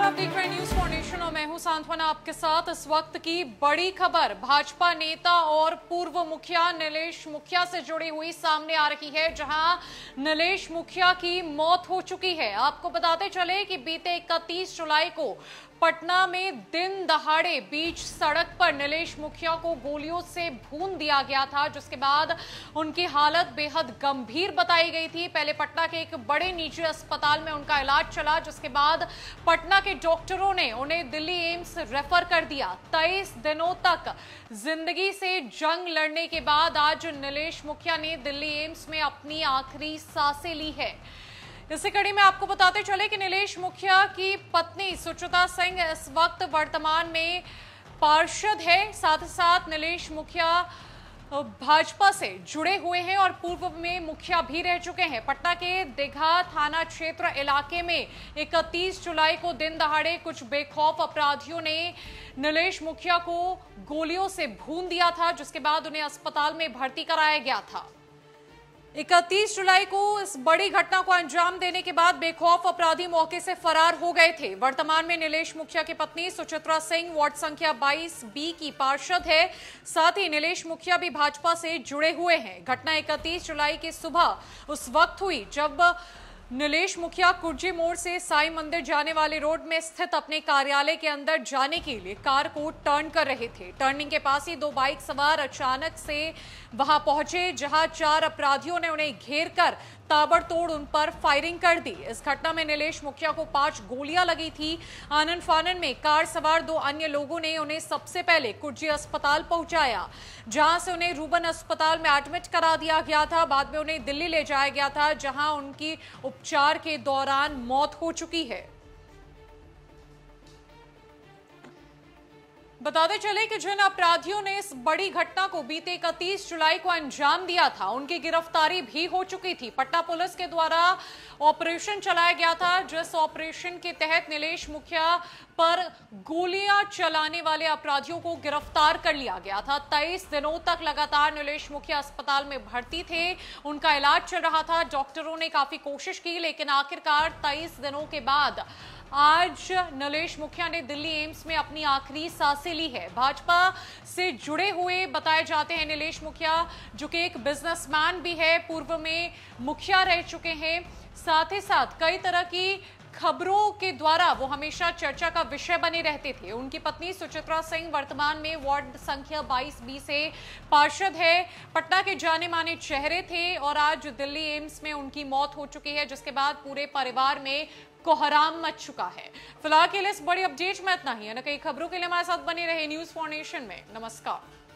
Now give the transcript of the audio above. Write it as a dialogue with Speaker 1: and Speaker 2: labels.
Speaker 1: नमस्कार आप देख रहे हैं न्यूज फाउंडेशन और मैं हूं सांत्वना आपके साथ इस वक्त की बड़ी खबर भाजपा नेता और पूर्व मुखिया नीलेश मुखिया से जुड़ी हुई सामने आ रही है जहां नीलेश मुखिया की मौत हो चुकी है आपको बताते चले कि बीते इकतीस जुलाई को पटना में दिन दहाड़े बीच सड़क पर नीलेष मुखिया को गोलियों से भून दिया गया था जिसके बाद उनकी हालत बेहद गंभीर बताई गई थी पहले पटना के एक बड़े निजी अस्पताल में उनका इलाज चला जिसके बाद पटना के के डॉक्टरों ने उन्हें दिल्ली एम्स रेफर कर दिया तेईस दिनों तक जिंदगी से जंग लड़ने के बाद आज नीलेष मुखिया ने दिल्ली एम्स में अपनी आखिरी सांसें ली है इसी कड़ी में आपको बताते चले कि नीलेश मुखिया की पत्नी सुचिता सिंह इस वक्त वर्तमान में पार्षद है साथ ही साथ नीलेश मुखिया तो भाजपा से जुड़े हुए हैं और पूर्व में मुखिया भी रह चुके हैं पटना के दिघा थाना क्षेत्र इलाके में 31 जुलाई को दिन दहाड़े कुछ बेखौफ अपराधियों ने नीलेश मुखिया को गोलियों से भून दिया था जिसके बाद उन्हें अस्पताल में भर्ती कराया गया था इकतीस जुलाई को इस बड़ी घटना को अंजाम देने के बाद बेखौफ अपराधी मौके से फरार हो गए थे वर्तमान में नीलेश मुखिया की पत्नी सुचित्रा सिंह वार्ड संख्या 22 बी की पार्षद है साथ ही नीलेश मुखिया भी भाजपा से जुड़े हुए हैं घटना इकतीस जुलाई की सुबह उस वक्त हुई जब नीलेश मुखिया कुर्जी मोड़ से साई मंदिर जाने वाले रोड में स्थित अपने कार्यालय के अंदर जाने के लिए कार को टर्न कर रहे थे टर्निंग के पास ही दो बाइक सवार अचानक से वहां पहुंचे जहां चार अपराधियों ने उन्हें घेर कर ताबड़तोड़ उन पर फायरिंग कर दी इस घटना में नीलेश मुखिया को पांच गोलियां लगी थी आनंद फानन में कार सवार दो अन्य लोगों ने उन्हें सबसे पहले कुर्जी अस्पताल पहुंचाया जहां से उन्हें रूबन अस्पताल में एडमिट करा दिया गया था बाद में उन्हें दिल्ली ले जाया गया था जहां उनकी उपचार के दौरान मौत हो चुकी है बताते चले कि जिन अपराधियों ने इस बड़ी घटना को बीते इकतीस जुलाई को अंजाम दिया था उनकी गिरफ्तारी भी हो चुकी थी पटना पुलिस के द्वारा ऑपरेशन चलाया गया था जिस ऑपरेशन के तहत निलेश मुखिया पर गोलियां चलाने वाले अपराधियों को गिरफ्तार कर लिया गया था तेईस दिनों तक लगातार निलेश मुखिया अस्पताल में भर्ती थे उनका इलाज चल रहा था डॉक्टरों ने काफी कोशिश की लेकिन आखिरकार तेईस दिनों के बाद आज नलेश मुखिया ने दिल्ली एम्स में अपनी आखिरी सांसें ली है भाजपा से जुड़े हुए बताए जाते हैं नलेश मुखिया जो कि एक बिजनेसमैन भी है पूर्व में मुखिया रह चुके हैं साथ ही साथ कई तरह की खबरों के द्वारा वो हमेशा चर्चा का विषय बने रहते थे उनकी पत्नी सुचित्रा सिंह वर्तमान में वार्ड संख्या बाईस बी से पार्षद है पटना के जाने माने चेहरे थे और आज दिल्ली एम्स में उनकी मौत हो चुकी है जिसके बाद पूरे परिवार में कोहराम मच चुका है फिलहाल के लिए इस बड़ी अपडेट में इतना ही है ना कई खबरों के लिए हमारे साथ बने रहे न्यूज फाउंडेशन में नमस्कार